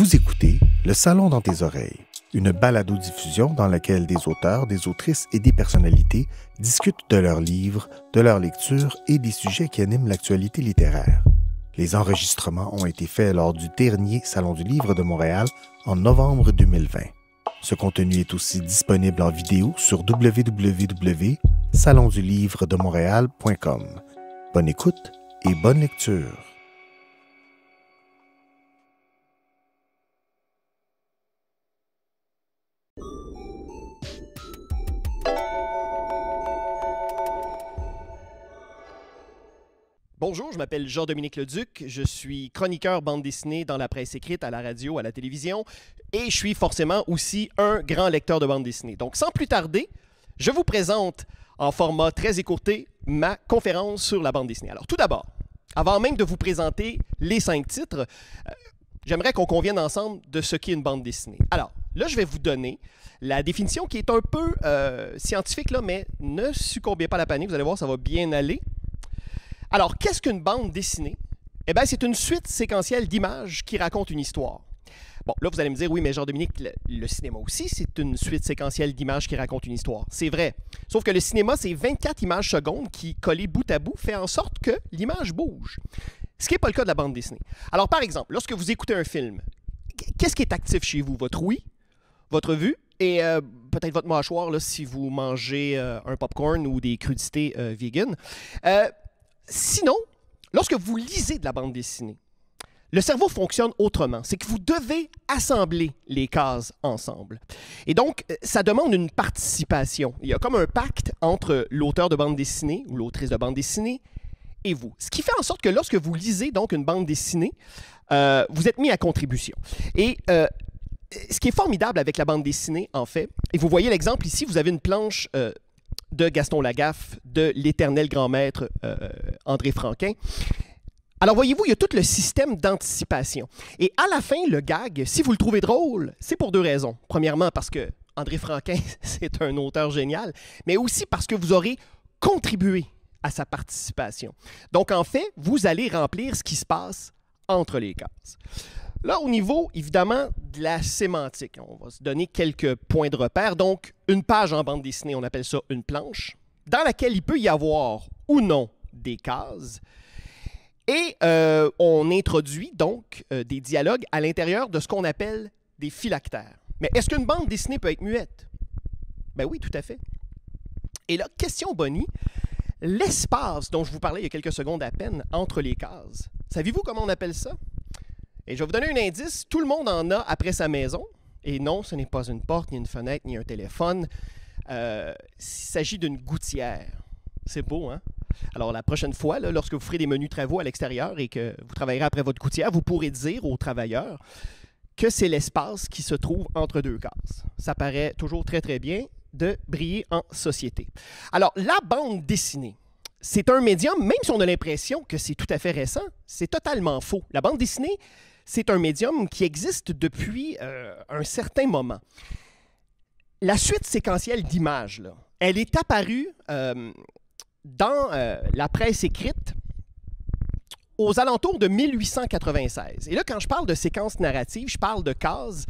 Vous écoutez Le Salon dans tes oreilles, une balado-diffusion dans laquelle des auteurs, des autrices et des personnalités discutent de leurs livres, de leurs lectures et des sujets qui animent l'actualité littéraire. Les enregistrements ont été faits lors du dernier Salon du Livre de Montréal en novembre 2020. Ce contenu est aussi disponible en vidéo sur www.salondulivredemontréal.com. Bonne écoute et bonne lecture. Bonjour, je m'appelle Jean-Dominique Leduc, je suis chroniqueur bande dessinée dans la presse écrite, à la radio, à la télévision, et je suis forcément aussi un grand lecteur de bande dessinée. Donc sans plus tarder, je vous présente en format très écourté ma conférence sur la bande dessinée. Alors tout d'abord, avant même de vous présenter les cinq titres, euh, j'aimerais qu'on convienne ensemble de ce qu'est une bande dessinée. Alors, là, je vais vous donner la définition qui est un peu euh, scientifique, là, mais ne succombez pas à la panique, vous allez voir, ça va bien aller. Alors, qu'est-ce qu'une bande dessinée? Eh bien, c'est une suite séquentielle d'images qui raconte une histoire. Bon, là, vous allez me dire, oui, mais Jean-Dominique, le, cinéma aussi, c'est une suite séquentielle d'images qui raconte une histoire. C'est vrai. Sauf que le cinéma, c'est 24 images secondes qui, collées bout à bout, fait en sorte que l'image bouge. Ce qui n'est pas le cas de la bande dessinée. Alors, par exemple, lorsque vous écoutez un film, qu'est-ce qui est actif chez vous? Votre oui, votre vue et euh, peut-être votre mâchoire là, si vous mangez euh, un popcorn ou des crudités euh, vegan. Euh, sinon, lorsque vous lisez de la bande dessinée, le cerveau fonctionne autrement. C'est que vous devez assembler les cases ensemble. Et donc, euh, ça demande une participation. Il y a comme un pacte entre l'auteur de bande dessinée ou l'autrice de bande dessinée et vous. Ce qui fait en sorte que lorsque vous lisez donc une bande dessinée, euh, vous êtes mis à contribution. Et euh, ce qui est formidable avec la bande dessinée, en fait, et vous voyez l'exemple ici, vous avez une planche de Gaston Lagaffe, de l'éternel grand maître euh, André Franquin. Alors voyez-vous, il y a tout le système d'anticipation. Et à la fin, le gag, si vous le trouvez drôle, c'est pour deux raisons. Premièrement, parce que André Franquin, c'est un auteur génial, mais aussi parce que vous aurez contribué à sa participation. Donc en fait, vous allez remplir ce qui se passe entre les cases. Là, au niveau, évidemment, de la sémantique, on va se donner quelques points de repère. Donc, une page en bande dessinée, on appelle ça une planche, dans laquelle il peut y avoir ou non des cases. Et euh, on introduit donc euh, des dialogues à l'intérieur de ce qu'on appelle des phylactères. Mais est-ce qu'une bande dessinée peut être muette? Ben oui, tout à fait. Et là, question Bonnie, l'espace dont je vous parlais il y a quelques secondes à peine entre les cases, savez-vous comment on appelle ça? Et je vais vous donner un indice, tout le monde en a après sa maison. Et non, ce n'est pas une porte, ni une fenêtre, ni un téléphone. Euh, il s'agit d'une gouttière. C'est beau, hein? Alors, la prochaine fois, lorsque vous ferez des menus travaux à l'extérieur et que vous travaillerez après votre gouttière, vous pourrez dire aux travailleurs que c'est l'espace qui se trouve entre deux cases. Ça paraît toujours très, très bien de briller en société. Alors, la bande dessinée, c'est un médium, même si on a l'impression que c'est tout à fait récent, c'est totalement faux. La bande dessinée, c'est un médium qui existe depuis euh, un certain moment. La suite séquentielle d'images, elle est apparue euh, dans euh, la presse écrite aux alentours de 1896. Et là, quand je parle de séquence narrative, je parle de cases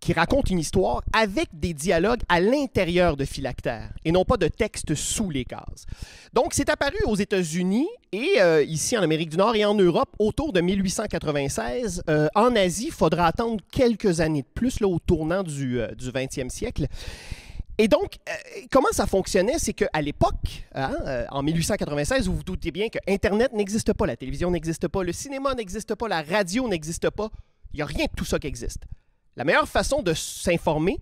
qui raconte une histoire avec des dialogues à l'intérieur de phylactères et non pas de textes sous les cases. Donc, c'est apparu aux États-Unis et euh, ici en Amérique du Nord et en Europe autour de 1896. Euh, en Asie, il faudra attendre quelques années de plus là, au tournant du, 20e euh, siècle. Et donc, comment ça fonctionnait, c'est qu'à l'époque, hein, en 1896, vous vous doutez bien que Internet n'existe pas, la télévision n'existe pas, le cinéma n'existe pas, la radio n'existe pas. Il n'y a rien de tout ça qui existe. La meilleure façon de s'informer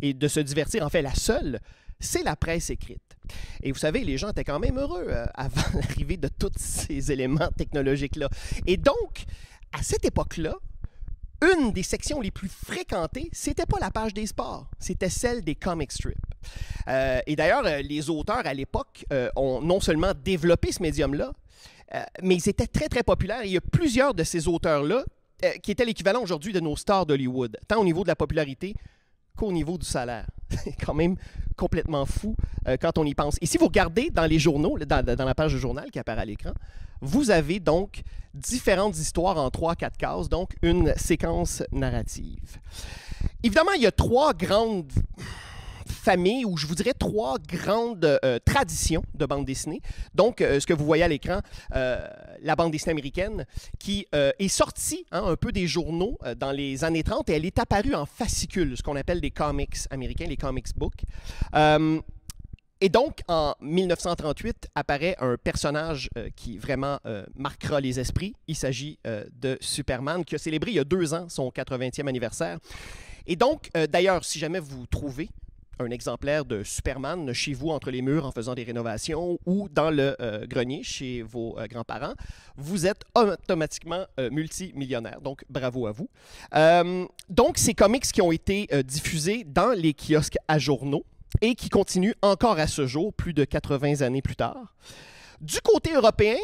et de se divertir, en fait la seule, c'est la presse écrite. Et vous savez, les gens étaient quand même heureux euh, avant l'arrivée de tous ces éléments technologiques-là. Et donc, à cette époque-là, une des sections les plus fréquentées, c'était pas la page des sports, c'était celle des comic strips. Euh, et d'ailleurs, euh, les auteurs à l'époque ont non seulement développé ce médium-là, mais ils étaient très, très populaires. il y a plusieurs de ces auteurs-là euh, qui était l'équivalent aujourd'hui de nos stars d'Hollywood, tant au niveau de la popularité qu'au niveau du salaire. C'est quand même complètement fou euh, quand on y pense. Et si vous regardez dans les journaux, dans, la page du journal qui apparaît à l'écran, vous avez donc différentes histoires en trois, quatre cases, donc une séquence narrative. Évidemment, il y a trois grandes famille, ou je vous dirais trois grandes euh, traditions de bande dessinée. Donc, euh, ce que vous voyez à l'écran, euh, la bande dessinée américaine, qui est sortie hein, un peu des journaux dans les années 30 et elle est apparue en fascicule, ce qu'on appelle des comics américains, les comics books. Et donc, en 1938, apparaît un personnage qui vraiment marquera les esprits. Il s'agit de Superman, qui a célébré il y a deux ans son 80e anniversaire. Et donc, d'ailleurs, si jamais vous trouvez un exemplaire de Superman chez vous entre les murs en faisant des rénovations ou dans le euh, grenier chez vos euh, grands-parents, vous êtes automatiquement euh, multimillionnaire. Donc, bravo à vous. donc, ces comics qui ont été diffusés dans les kiosques à journaux et qui continuent encore à ce jour, plus de 80 années plus tard. Du côté européen,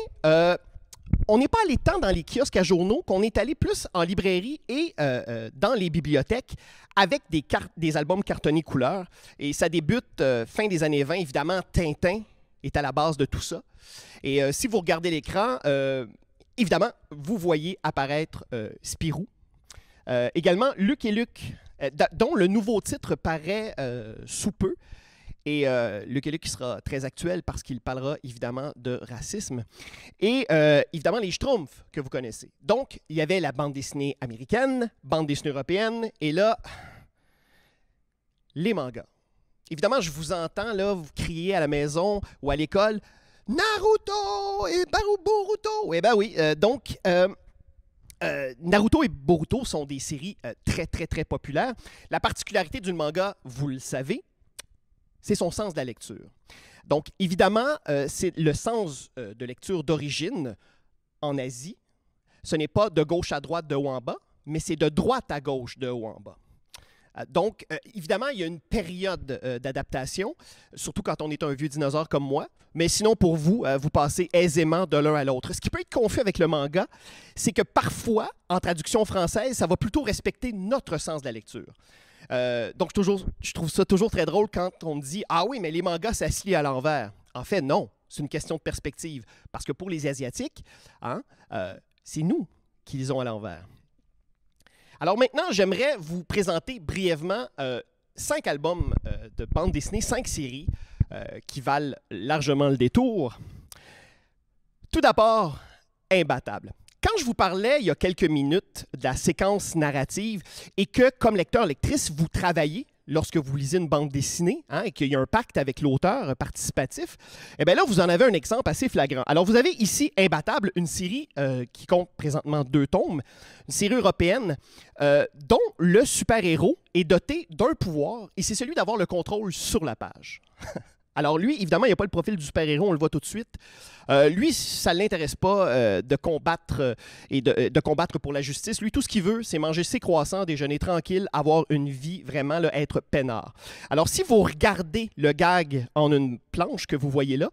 on n'est pas allé tant dans les kiosques à journaux qu'on est allé plus en librairie et euh, euh, dans les bibliothèques avec des, cartes, des albums cartonnés couleurs. Et ça débute euh, fin des années 20. Évidemment, Tintin est à la base de tout ça. Et si vous regardez l'écran, évidemment, vous voyez apparaître Spirou. également, Luc et Luc, dont le nouveau titre paraît sous peu. Et euh, sera très actuel parce qu'il parlera évidemment de racisme. Et euh, évidemment, les Schtroumpfs que vous connaissez. Donc, il y avait la bande dessinée américaine, bande dessinée européenne, et là, les mangas. Évidemment, je vous entends, là, vous criez à la maison ou à l'école Naruto et Boruto. Eh bien oui, euh, donc. Euh, Naruto et Boruto sont des séries très, très, très populaires. La particularité du manga, vous le savez, c'est son sens de la lecture. Donc, évidemment, euh, c'est le sens euh, de lecture d'origine en Asie. Ce n'est pas de gauche à droite de haut en bas, mais c'est de droite à gauche de haut en bas. Euh, donc, évidemment, il y a une période d'adaptation, surtout quand on est un vieux dinosaure comme moi. Mais sinon, pour vous, vous passez aisément de l'un à l'autre. Ce qui peut être confus avec le manga, c'est que parfois, en traduction française, ça va plutôt respecter notre sens de la lecture. Euh, donc, toujours, je trouve ça toujours très drôle quand on me dit Ah oui, mais les mangas, ça se lit à l'envers. En fait, non. C'est une question de perspective. Parce que pour les Asiatiques, hein, euh, c'est nous qui les ont à l'envers. Alors maintenant, j'aimerais vous présenter brièvement euh, cinq albums de bande dessinée, cinq séries qui valent largement le détour. Tout d'abord, Imbattable. Quand je vous parlais il y a quelques minutes de la séquence narrative et que, comme lecteur-lectrice, vous travaillez lorsque vous lisez une bande dessinée hein, et qu'il y a un pacte avec l'auteur participatif, eh bien là, vous en avez un exemple assez flagrant. Alors, vous avez ici Imbattable, une série euh, qui compte présentement deux tomes, une série européenne euh, dont le super-héros est doté d'un pouvoir et c'est celui d'avoir le contrôle sur la page. Alors lui, évidemment, il n'a pas le profil du super-héros, on le voit tout de suite. Euh, lui, ça ne l'intéresse pas euh, de combattre euh, et de, combattre pour la justice. Lui, tout ce qu'il veut, c'est manger ses croissants, déjeuner tranquille, avoir une vie vraiment, être peinard. Alors si vous regardez le gag en une planche que vous voyez là,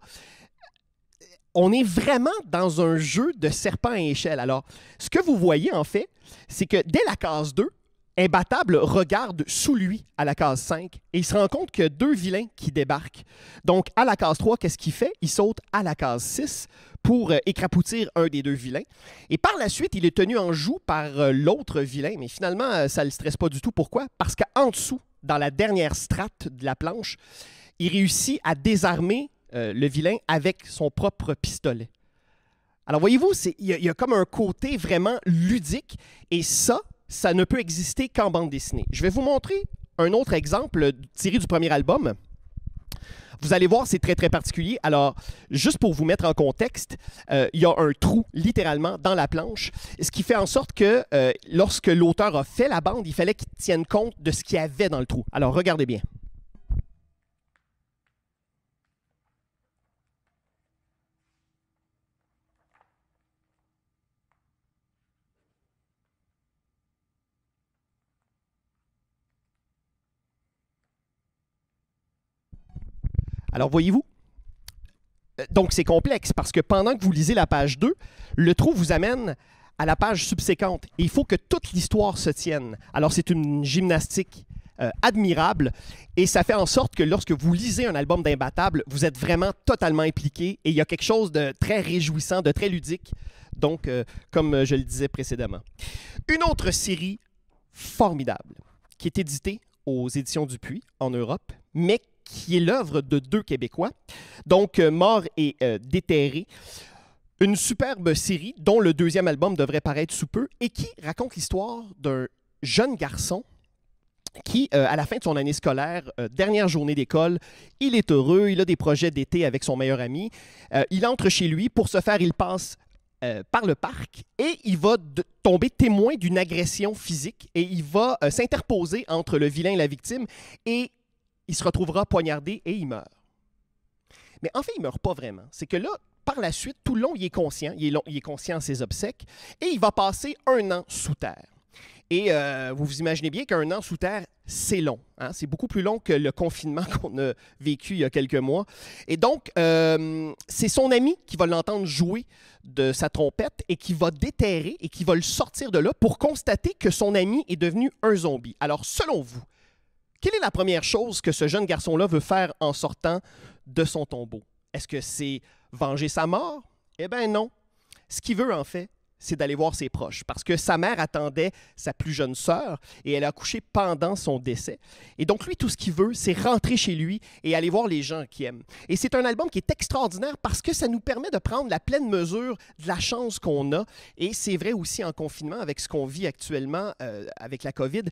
on est vraiment dans un jeu de serpent à échelle. Alors, ce que vous voyez, en fait, c'est que dès la case 2, Imbattable regarde sous lui à la case 5 et il se rend compte qu'il y a deux vilains qui débarquent. Donc, à la case 3, qu'est-ce qu'il fait? Il saute à la case 6 pour euh, écrapoutir un des deux vilains. Et par la suite, il est tenu en joue par euh, l'autre vilain, mais finalement, euh, ça ne le stresse pas du tout. Pourquoi? Parce qu'en dessous, dans la dernière strate de la planche, il réussit à désarmer le vilain avec son propre pistolet. Alors voyez-vous, il y, a comme un côté vraiment ludique et ça, ça ne peut exister qu'en bande dessinée. Je vais vous montrer un autre exemple tiré du premier album. Vous allez voir, c'est très, très particulier. Alors, juste pour vous mettre en contexte, euh, il y a un trou, littéralement, dans la planche, ce qui fait en sorte que euh, lorsque l'auteur a fait la bande, il fallait qu'il tienne compte de ce qu'il y avait dans le trou. Alors, regardez bien. Alors voyez-vous, euh, donc c'est complexe parce que pendant que vous lisez la page 2, le trou vous amène à la page subséquente. il faut que toute l'histoire se tienne. Alors c'est une gymnastique euh, admirable et ça fait en sorte que lorsque vous lisez un album d'imbattable, vous êtes vraiment totalement impliqué et il y a quelque chose de très réjouissant, de très ludique. Donc, euh, comme je le disais précédemment. Une autre série formidable qui est éditée aux éditions Dupuis en Europe, mais qui est l'œuvre de deux Québécois, donc euh, Mort et euh, Déterré. Une superbe série dont le deuxième album devrait paraître sous peu et qui raconte l'histoire d'un jeune garçon qui, euh, à la fin de son année scolaire, dernière journée d'école, il est heureux, il a des projets d'été avec son meilleur ami, il entre chez lui, pour ce faire, il passe par le parc et il va tomber témoin d'une agression physique et il va s'interposer entre le vilain et la victime et il se retrouvera poignardé et il meurt. Mais en fait, il ne meurt pas vraiment. C'est que là, par la suite, tout le long, il est conscient, il est, conscient de ses obsèques, et il va passer un an sous terre. Et euh, vous vous imaginez bien qu'un an sous terre, c'est long. Hein. C'est beaucoup plus long que le confinement qu'on a vécu il y a quelques mois. Et donc, euh, c'est son ami qui va l'entendre jouer de sa trompette et qui va déterrer et qui va le sortir de là pour constater que son ami est devenu un zombie. Alors, selon vous, quelle est la première chose que ce jeune garçon-là veut faire en sortant de son tombeau? Est-ce que c'est venger sa mort? Eh bien non. Ce qu'il veut en fait, c'est d'aller voir ses proches, parce que sa mère attendait sa plus jeune sœur et elle a couché pendant son décès. Et donc lui, tout ce qu'il veut, c'est rentrer chez lui et aller voir les gens qu'il aime. Et c'est un album qui est extraordinaire parce que ça nous permet de prendre la pleine mesure de la chance qu'on a. Et c'est vrai aussi en confinement avec ce qu'on vit actuellement euh, avec la COVID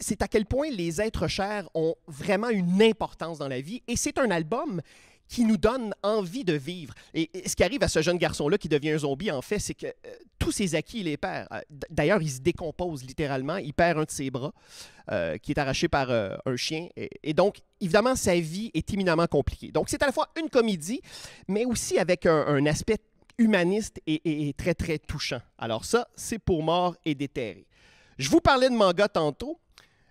c'est à quel point les êtres chers ont vraiment une importance dans la vie. Et c'est un album qui nous donne envie de vivre. Et, ce qui arrive à ce jeune garçon-là qui devient un zombie, en fait, c'est que euh, tous ses acquis, il les perd. Euh, d'ailleurs, il se décompose littéralement. Il perd un de ses bras euh, qui est arraché par un chien. Et, donc, évidemment, sa vie est éminemment compliquée. Donc, c'est à la fois une comédie, mais aussi avec un, aspect humaniste et, et, très, très touchant. Alors ça, c'est pour mort et déterré. Je vous parlais de manga tantôt.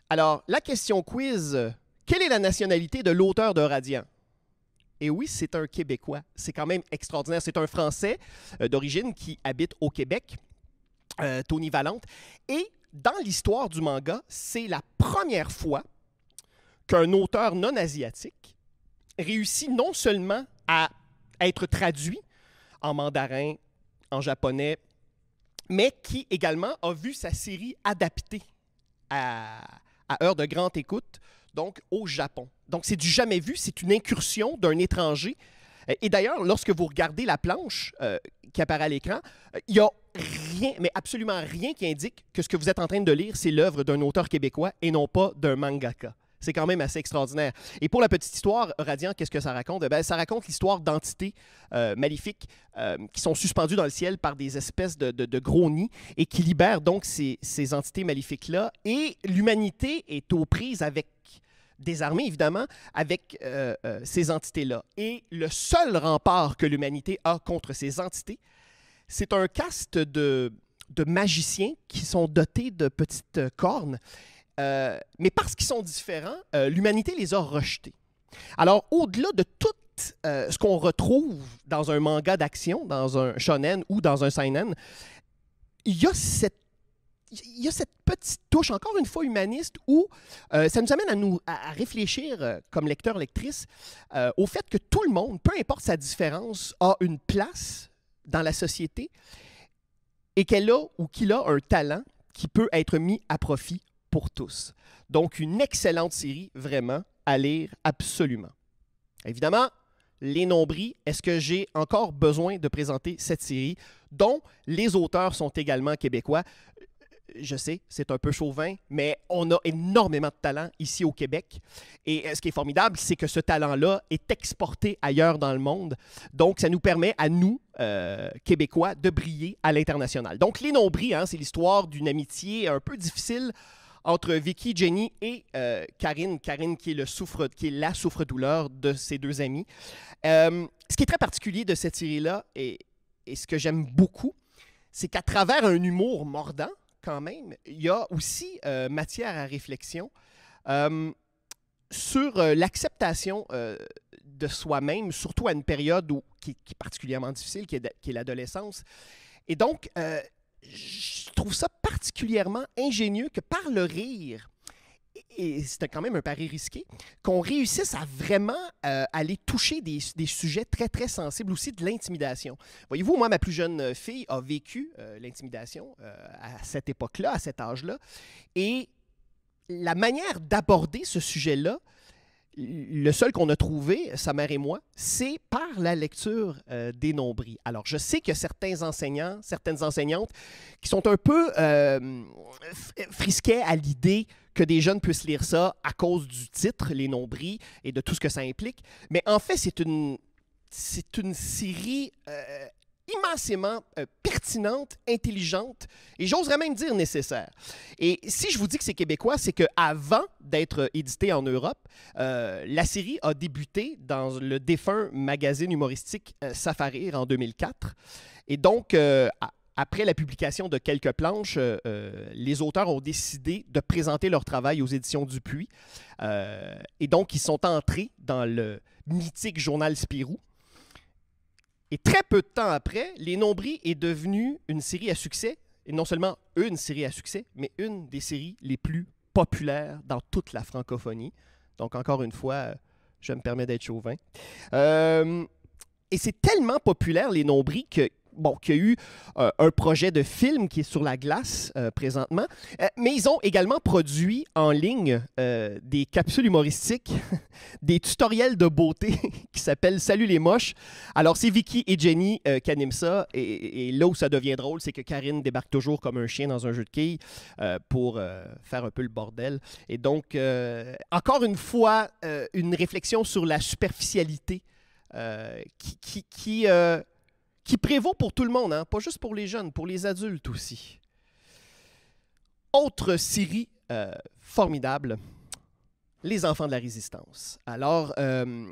Alors, la question quiz quelle est la nationalité de l'auteur de Radiant et eh oui, c'est un Québécois. C'est quand même extraordinaire. C'est un Français euh, d'origine qui habite au Québec, euh, Tony Valente. Et dans l'histoire du manga, c'est la première fois qu'un auteur non asiatique réussit non seulement à être traduit en mandarin, en japonais, mais qui également a vu sa série adaptée à, heure de grande écoute, donc au Japon. Donc c'est du jamais vu, c'est une incursion d'un étranger. Et d'ailleurs, lorsque vous regardez la planche euh, qui apparaît à l'écran, euh, il n'y a rien, mais absolument rien qui indique que ce que vous êtes en train de lire, c'est l'œuvre d'un auteur québécois et non pas d'un mangaka. C'est quand même assez extraordinaire. Et pour la petite histoire, Radiant, qu'est-ce que ça raconte? Ben, ça raconte l'histoire d'entités euh, maléfiques euh, qui sont suspendues dans le ciel par des espèces de, gros nids et qui libèrent donc ces, entités maléfiques-là. Et l'humanité est aux prises avec des armées, évidemment, avec euh, ces entités-là. Et le seul rempart que l'humanité a contre ces entités, c'est un caste de, de magiciens qui sont dotés de petites cornes euh, mais parce qu'ils sont différents, euh, l'humanité les a rejetés. Alors, au-delà de tout euh, ce qu'on retrouve dans un manga d'action, dans un shonen ou dans un seinen, il y a cette il cette petite touche, encore une fois humaniste, où ça nous amène à, nous, à réfléchir, comme lecteur-lectrice, au fait que tout le monde, peu importe sa différence, a une place dans la société et qu'elle a ou qu'il a un talent qui peut être mis à profit pour tous. Donc, une excellente série, vraiment, à lire absolument. Évidemment, les nombris, est-ce que j'ai encore besoin de présenter cette série dont les auteurs sont également québécois? Je sais, c'est un peu chauvin, mais on a énormément de talent ici au Québec. Et euh, ce qui est formidable, c'est que ce talent-là est exporté ailleurs dans le monde. Donc, ça nous permet à nous, euh, Québécois, de briller à l'international. Donc, les nombris, hein, c'est l'histoire d'une amitié un peu difficile entre Vicky, Jenny et euh, Karine. Karine qui est, le souffre, qui est la souffre-douleur de ses deux amis. Euh, ce qui est très particulier de cette série-là, et, ce que j'aime beaucoup, c'est qu'à travers un humour mordant, quand même, il y a aussi euh, matière à réflexion sur l'acceptation de soi-même, surtout à une période où, qui, est particulièrement difficile, qui est, est l'adolescence. Et donc, je trouve ça particulièrement ingénieux que par le rire, et c'était quand même un pari risqué, qu'on réussisse à vraiment euh, aller toucher des, sujets très, très sensibles, aussi de l'intimidation. Voyez-vous, moi, ma plus jeune euh, fille a vécu euh, l'intimidation à cette époque-là, à cet âge-là, et la manière d'aborder ce sujet-là, le seul qu'on a trouvé, sa mère et moi, c'est par la lecture euh, des nombris. Alors, je sais que certains enseignants, certaines enseignantes, qui sont un peu euh, euh, frisquées à l'idée que des jeunes puissent lire ça à cause du titre, les nombris, et de tout ce que ça implique. Mais en fait, c'est une, c'est une série immensément euh, pertinente, intelligente et j'oserais même dire nécessaire. Et si je vous dis que c'est québécois, c'est que avant d'être euh, édité en Europe, euh, la série a débuté dans le défunt magazine humoristique Safari Safarir en 2004. Et donc, après la publication de quelques planches, les auteurs ont décidé de présenter leur travail aux éditions Dupuis. et donc, ils sont entrés dans le mythique journal Spirou et très peu de temps après, Les Nombris est devenue une série à succès, et non seulement une série à succès, mais une des séries les plus populaires dans toute la francophonie. Donc, encore une fois, je me permets d'être chauvin. Euh, et c'est tellement populaire, Les Nombris, que bon, qu'il y a eu euh, un projet de film qui est sur la glace euh, présentement, euh, mais ils ont également produit en ligne des capsules humoristiques, des tutoriels de beauté qui s'appellent Salut les moches. Alors, c'est Vicky et Jenny qui animent ça, et, là où ça devient drôle, c'est que Karine débarque toujours comme un chien dans un jeu de quilles pour faire un peu le bordel. Et donc, encore une fois, une réflexion sur la superficialité qui, qui prévaut pour tout le monde, hein, pas juste pour les jeunes, pour les adultes aussi. Autre série euh, formidable, Les enfants de la résistance. Alors, euh,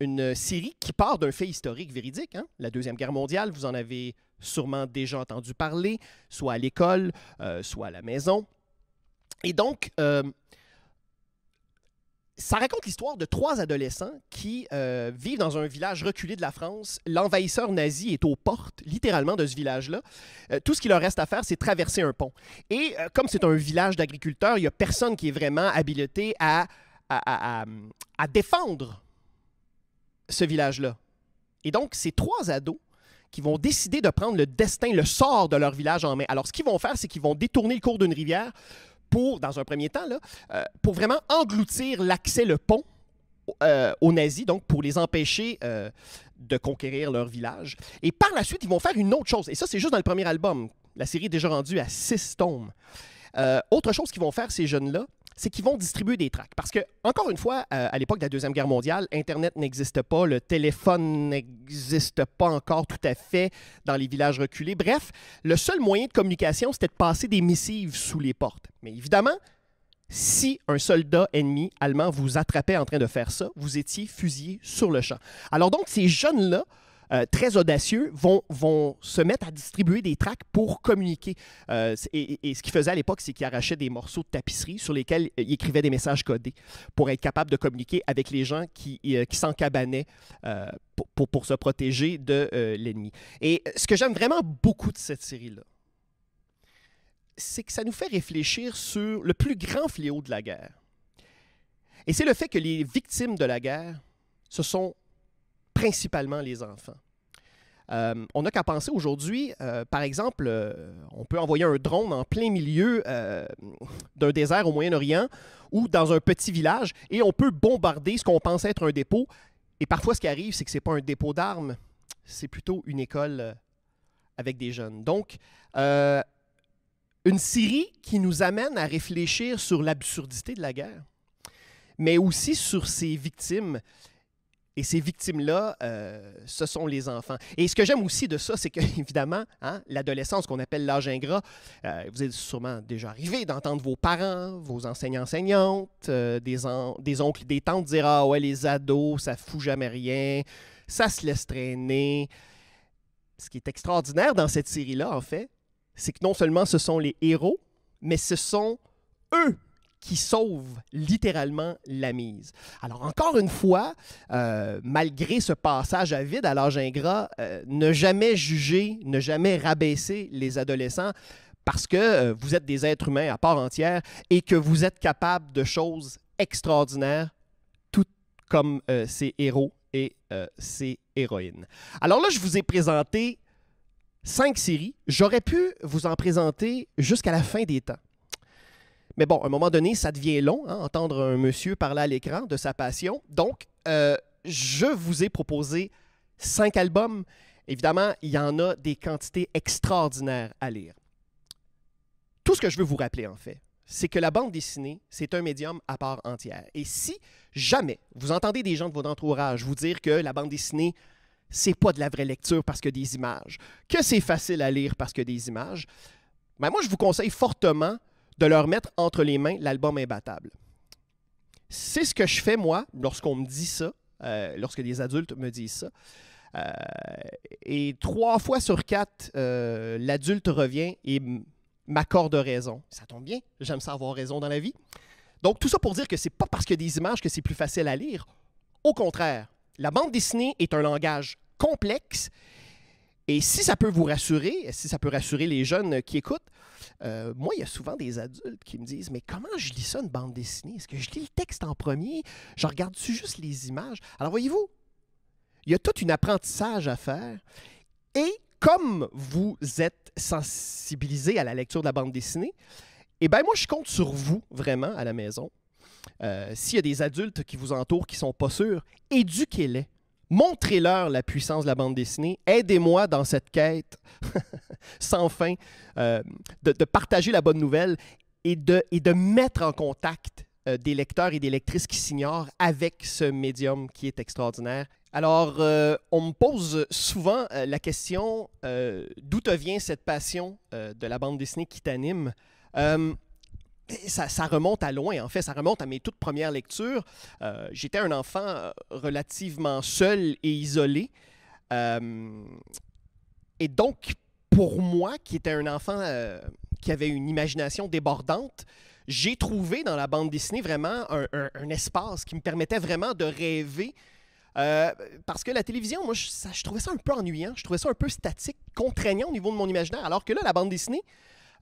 une série qui part d'un fait historique véridique, hein. la Deuxième Guerre mondiale, vous en avez sûrement déjà entendu parler, soit à l'école, euh, soit à la maison. Et donc, ça raconte l'histoire de trois adolescents qui euh, vivent dans un village reculé de la France. L'envahisseur nazi est aux portes, littéralement, de ce village-là. Euh, tout ce qu'il leur reste à faire, c'est traverser un pont. Et euh, comme c'est un village d'agriculteurs, il n'y a personne qui est vraiment habilité à, à défendre ce village-là. Et donc, ces trois ados qui vont décider de prendre le destin, le sort de leur village en main. Alors, ce qu'ils vont faire, c'est qu'ils vont détourner le cours d'une rivière, pour, dans un premier temps, euh, pour vraiment engloutir l'accès, le pont euh, aux nazis, donc pour les empêcher euh, de conquérir leur village. Et par la suite, ils vont faire une autre chose. Et ça, c'est juste dans le premier album. La série est déjà rendue à six tomes. autre chose qu'ils vont faire, ces jeunes-là, c'est qu'ils vont distribuer des tracts. Parce que, encore une fois, euh, à l'époque de la Deuxième Guerre mondiale, Internet n'existe pas, le téléphone n'existe pas encore tout à fait dans les villages reculés. Bref, le seul moyen de communication, c'était de passer des missives sous les portes. Mais évidemment, si un soldat ennemi allemand vous attrapait en train de faire ça, vous étiez fusillé sur le champ. Alors donc, ces jeunes-là euh, très audacieux, vont, vont se mettre à distribuer des tracts pour communiquer. Euh, et, ce qu'ils faisaient à l'époque, c'est qu'ils arrachaient des morceaux de tapisserie sur lesquels ils écrivaient des messages codés pour être capable de communiquer avec les gens qui, euh, qui s'encabanaient pour, pour, pour, se protéger de l'ennemi. Et ce que j'aime vraiment beaucoup de cette série-là, c'est que ça nous fait réfléchir sur le plus grand fléau de la guerre. Et c'est le fait que les victimes de la guerre, se sont principalement les enfants. Euh, on n'a qu'à penser aujourd'hui, euh, par exemple, euh, on peut envoyer un drone en plein milieu d'un désert au Moyen-Orient ou dans un petit village et on peut bombarder ce qu'on pense être un dépôt. Et parfois, ce qui arrive, c'est que ce n'est pas un dépôt d'armes, c'est plutôt une école avec des jeunes. Donc, une série qui nous amène à réfléchir sur l'absurdité de la guerre, mais aussi sur ses victimes et ces victimes-là, euh, ce sont les enfants. Et ce que j'aime aussi de ça, c'est que, évidemment, hein, l'adolescence qu'on appelle l'âge ingrat, euh, vous êtes sûrement déjà arrivé d'entendre vos parents, vos enseignants-enseignantes, euh, des, des, oncles, des tantes dire Ah ouais, les ados, ça fout jamais rien, ça se laisse traîner. Ce qui est extraordinaire dans cette série-là, en fait, c'est que non seulement ce sont les héros, mais ce sont eux qui sauve littéralement la mise. Alors encore une fois, euh, malgré ce passage à vide à l'âge ingrat, euh, ne jamais juger, ne jamais rabaisser les adolescents parce que euh, vous êtes des êtres humains à part entière et que vous êtes capables de choses extraordinaires, tout comme ces héros et ces héroïnes. Alors là, je vous ai présenté cinq séries. J'aurais pu vous en présenter jusqu'à la fin des temps. Mais bon, à un moment donné, ça devient long, hein, entendre un monsieur parler à l'écran de sa passion. Donc, euh, je vous ai proposé cinq albums. Évidemment, il y en a des quantités extraordinaires à lire. Tout ce que je veux vous rappeler, en fait, c'est que la bande dessinée, c'est un médium à part entière. Et si jamais vous entendez des gens de votre entourage vous dire que la bande dessinée, c'est pas de la vraie lecture parce que des images, que c'est facile à lire parce que des images, ben moi, je vous conseille fortement de leur mettre entre les mains l'album imbattable. C'est ce que je fais moi lorsqu'on me dit ça, euh, lorsque des adultes me disent ça. Euh, et trois fois sur quatre, euh, l'adulte revient et m'accorde raison. Ça tombe bien, j'aime ça avoir raison dans la vie. Donc tout ça pour dire que c'est pas parce qu'il des images que c'est plus facile à lire. Au contraire, la bande dessinée est un langage complexe et si ça peut vous rassurer, si ça peut rassurer les jeunes qui écoutent, euh, moi, il y a souvent des adultes qui me disent Mais comment je lis ça, une bande dessinée Est-ce que je lis le texte en premier Je regarde-tu juste les images Alors, voyez-vous, il y a tout un apprentissage à faire. Et comme vous êtes sensibilisé à la lecture de la bande dessinée, eh bien, moi, je compte sur vous, vraiment, à la maison. Euh, s'il y a des adultes qui vous entourent qui ne sont pas sûrs, éduquez-les. Montrez-leur la puissance de la bande dessinée. Aidez-moi dans cette quête sans fin euh, de, partager la bonne nouvelle et de, mettre en contact euh, des lecteurs et des lectrices qui s'ignorent avec ce médium qui est extraordinaire. Alors, euh, on me pose souvent la question d'où te vient cette passion de la bande dessinée qui t'anime ça, remonte à loin, en fait, ça remonte à mes toutes premières lectures. Euh, j'étais un enfant euh, relativement seul et isolé. Euh, et donc, pour moi, qui était un enfant qui avait une imagination débordante, j'ai trouvé dans la bande dessinée vraiment un, espace qui me permettait vraiment de rêver. parce que la télévision, moi, je, trouvais ça un peu ennuyant, je trouvais ça un peu statique, contraignant au niveau de mon imaginaire. Alors que là, la bande dessinée,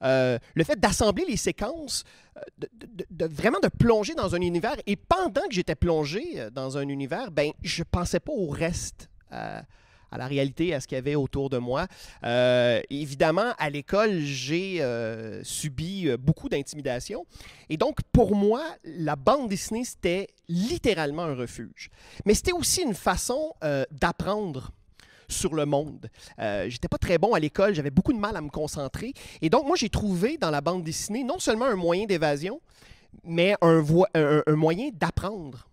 euh, le fait d'assembler les séquences, euh, vraiment de plonger dans un univers. Et pendant que j'étais plongé euh, dans un univers, ben, je pensais pas au reste. à la réalité, à ce qu'il y avait autour de moi. évidemment, à l'école, j'ai subi beaucoup d'intimidation. Et donc, pour moi, la bande dessinée, c'était littéralement un refuge. Mais c'était aussi une façon d'apprendre sur le monde. Euh, J'étais pas très bon à l'école, j'avais beaucoup de mal à me concentrer. Et donc, moi, j'ai trouvé dans la bande dessinée non seulement un moyen d'évasion, mais un, un, moyen d'apprendre.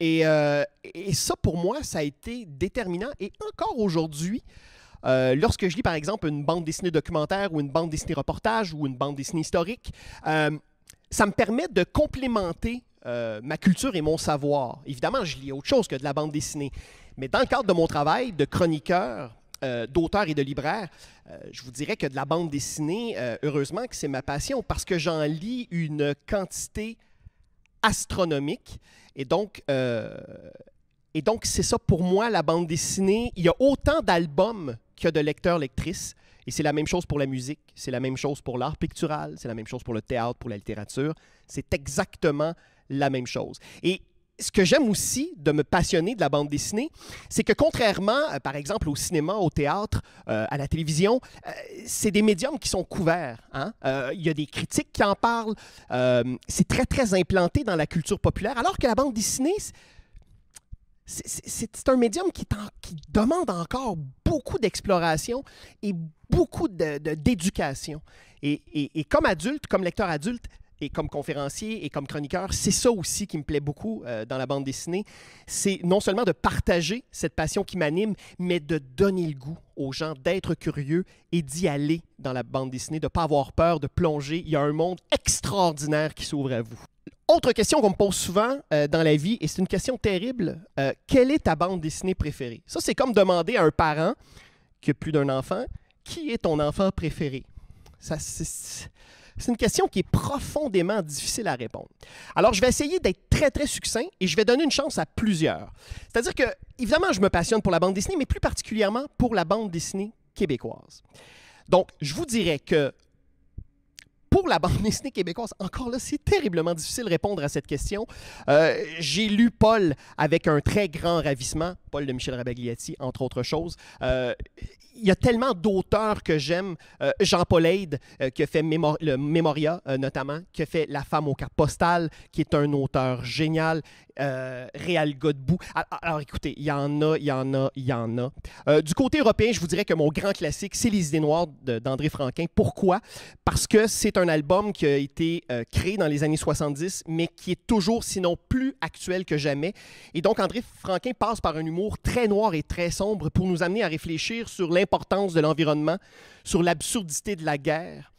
Et, euh, et, ça, pour moi, ça a été déterminant. Et encore aujourd'hui, euh, lorsque je lis, par exemple, une bande dessinée documentaire ou une bande dessinée reportage ou une bande dessinée historique, euh, ça me permet de complémenter euh, ma culture et mon savoir. Évidemment, je lis autre chose que de la bande dessinée. Mais dans le cadre de mon travail de chroniqueur, euh, d'auteur et de libraire, euh, je vous dirais que de la bande dessinée, heureusement que c'est ma passion parce que j'en lis une quantité astronomique. Et donc, et donc, c'est ça pour moi, la bande dessinée. Il y a autant d'albums qu'il y a de lecteurs-lectrices. Et c'est la même chose pour la musique, c'est la même chose pour l'art pictural, c'est la même chose pour le théâtre, pour la littérature. C'est exactement la même chose. Et ce que j'aime aussi de me passionner de la bande dessinée, c'est que contrairement, euh, par exemple, au cinéma, au théâtre, euh, à la télévision, euh, c'est des médiums qui sont couverts. Hein. Il y a des critiques qui en parlent. c'est très, très implanté dans la culture populaire, alors que la bande dessinée, c'est un médium qui, demande encore beaucoup d'exploration et beaucoup d'éducation. et comme adulte, comme lecteur adulte, et comme conférencier et comme chroniqueur, c'est ça aussi qui me plaît beaucoup euh, dans la bande dessinée. C'est non seulement de partager cette passion qui m'anime, mais de donner le goût aux gens d'être curieux et d'y aller dans la bande dessinée, de ne pas avoir peur, de plonger. Il y a un monde extraordinaire qui s'ouvre à vous. Autre question qu'on me pose souvent euh, dans la vie, et c'est une question terrible, euh, quelle est ta bande dessinée préférée? Ça, c'est comme demander à un parent qui a plus d'un enfant, qui est ton enfant préféré? Ça, c'est c'est une question qui est profondément difficile à répondre. Alors, je vais essayer d'être très, très succinct et je vais donner une chance à plusieurs. C'est-à-dire que, évidemment, je me passionne pour la bande dessinée, mais plus particulièrement pour la bande dessinée québécoise. Donc, je vous dirais que pour la bande dessinée québécoise, encore là, c'est terriblement difficile de répondre à cette question. Euh, j'ai lu Paul avec un très grand ravissement, Paul de Michel Rabagliati, entre autres choses. Euh, il y a tellement d'auteurs que j'aime. Euh, Jean-Paul Aide, qui a fait le Mémoria, notamment, qui a fait La femme au car postal, qui est un auteur génial. Euh, Real Godbout. Ah, ah, alors, écoutez, il y en a, il y en a, il y en a. Euh, du côté européen, je vous dirais que mon grand classique, c'est Les idées noires d'André Franquin. Pourquoi? Parce que c'est un album qui a été euh, créé dans les années 70, mais qui est toujours, sinon plus actuel que jamais. Et donc, André Franquin passe par un humour très noir et très sombre pour nous amener à réfléchir sur l'importance de l'environnement, sur l'absurdité de la guerre,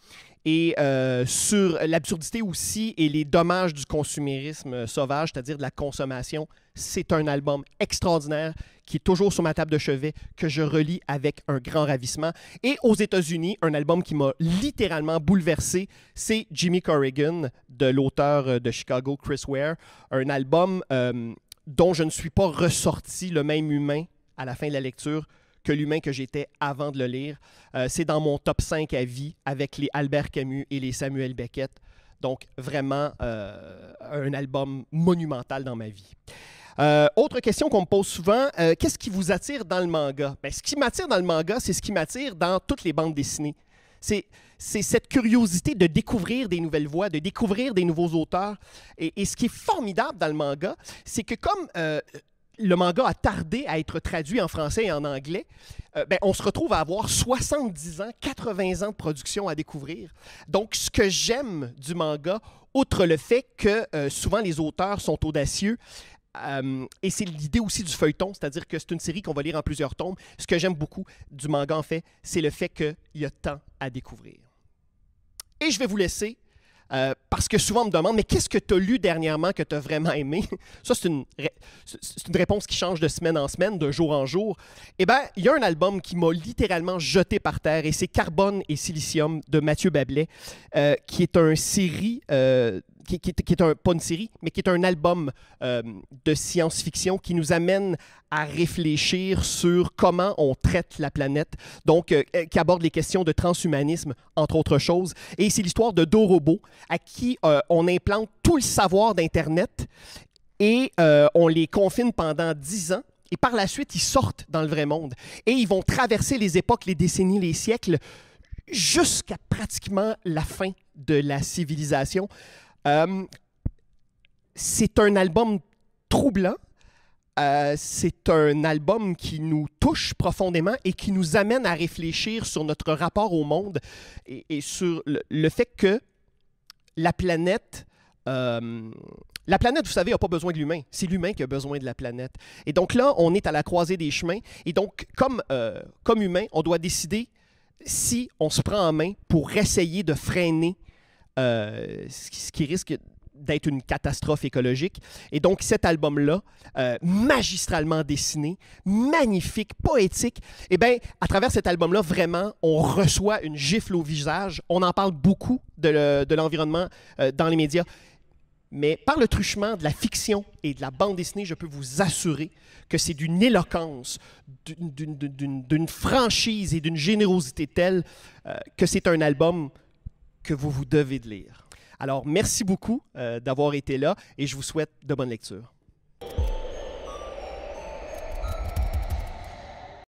et euh, sur l'absurdité aussi et les dommages du consumérisme euh, sauvage, c'est-à-dire de la consommation. C'est un album extraordinaire qui est toujours sur ma table de chevet, que je relis avec un grand ravissement. Et aux États-Unis, un album qui m'a littéralement bouleversé, c'est Jimmy Corrigan, de l'auteur euh, de Chicago, Chris Ware. Un album dont je ne suis pas ressorti le même humain à la fin de la lecture que l'humain que j'étais avant de le lire. Euh, c'est dans mon top 5 à vie avec les Albert Camus et les Samuel Beckett. Donc, vraiment euh, un album monumental dans ma vie. Euh, autre question qu'on me pose souvent, qu'est-ce qui vous attire dans le manga? Ben, ce qui m'attire dans le manga, c'est ce qui m'attire dans toutes les bandes dessinées. C'est, c'est cette curiosité de découvrir des nouvelles voies, de découvrir des nouveaux auteurs. Et, et ce qui est formidable dans le manga, c'est que comme le manga a tardé à être traduit en français et en anglais, euh, ben, on se retrouve à avoir 70 ans, 80 ans de production à découvrir. Donc, ce que j'aime du manga, outre le fait que euh, souvent les auteurs sont audacieux, euh, et c'est l'idée aussi du feuilleton, c'est-à-dire que c'est une série qu'on va lire en plusieurs tomes. Ce que j'aime beaucoup du manga, en fait, c'est le fait qu'il y a tant à découvrir. Et je vais vous laisser euh, parce que souvent, on me demande, mais qu'est-ce que tu as lu dernièrement que tu as vraiment aimé? Ça, c'est une, réponse qui change de semaine en semaine, de jour en jour. Eh bien, il y a un album qui m'a littéralement jeté par terre, et c'est Carbone et Silicium de Mathieu Bablet, euh, qui est un série euh, qui, qui, est pas une série, mais qui est un album euh, de science-fiction qui nous amène à réfléchir sur comment on traite la planète, donc euh, euh, qui aborde les questions de transhumanisme, entre autres choses. Et c'est l'histoire de deux robots à qui on implante tout le savoir d'Internet et on les confine pendant dix ans et par la suite, ils sortent dans le vrai monde. Et ils vont traverser les époques, les décennies, les siècles, jusqu'à pratiquement la fin de la civilisation. Euh, c'est un album troublant. Euh, c'est un album qui nous touche profondément et qui nous amène à réfléchir sur notre rapport au monde et, sur le, fait que la planète euh, la planète, vous savez, n'a pas besoin de l'humain. C'est l'humain qui a besoin de la planète. Et donc là, on est à la croisée des chemins. Et donc, comme, comme humain, on doit décider si on se prend en main pour essayer de freiner euh, ce qui risque d'être une catastrophe écologique. Et donc cet album-là, euh, magistralement dessiné, magnifique, poétique, eh bien, à travers cet album-là, vraiment, on reçoit une gifle au visage. On en parle beaucoup de l'environnement euh, dans les médias. Mais par le truchement de la fiction et de la bande dessinée, je peux vous assurer que c'est d'une éloquence, d'une franchise et d'une générosité telle que c'est un album que vous vous devez de lire. Alors, merci beaucoup euh, d'avoir été là et je vous souhaite de bonnes lectures.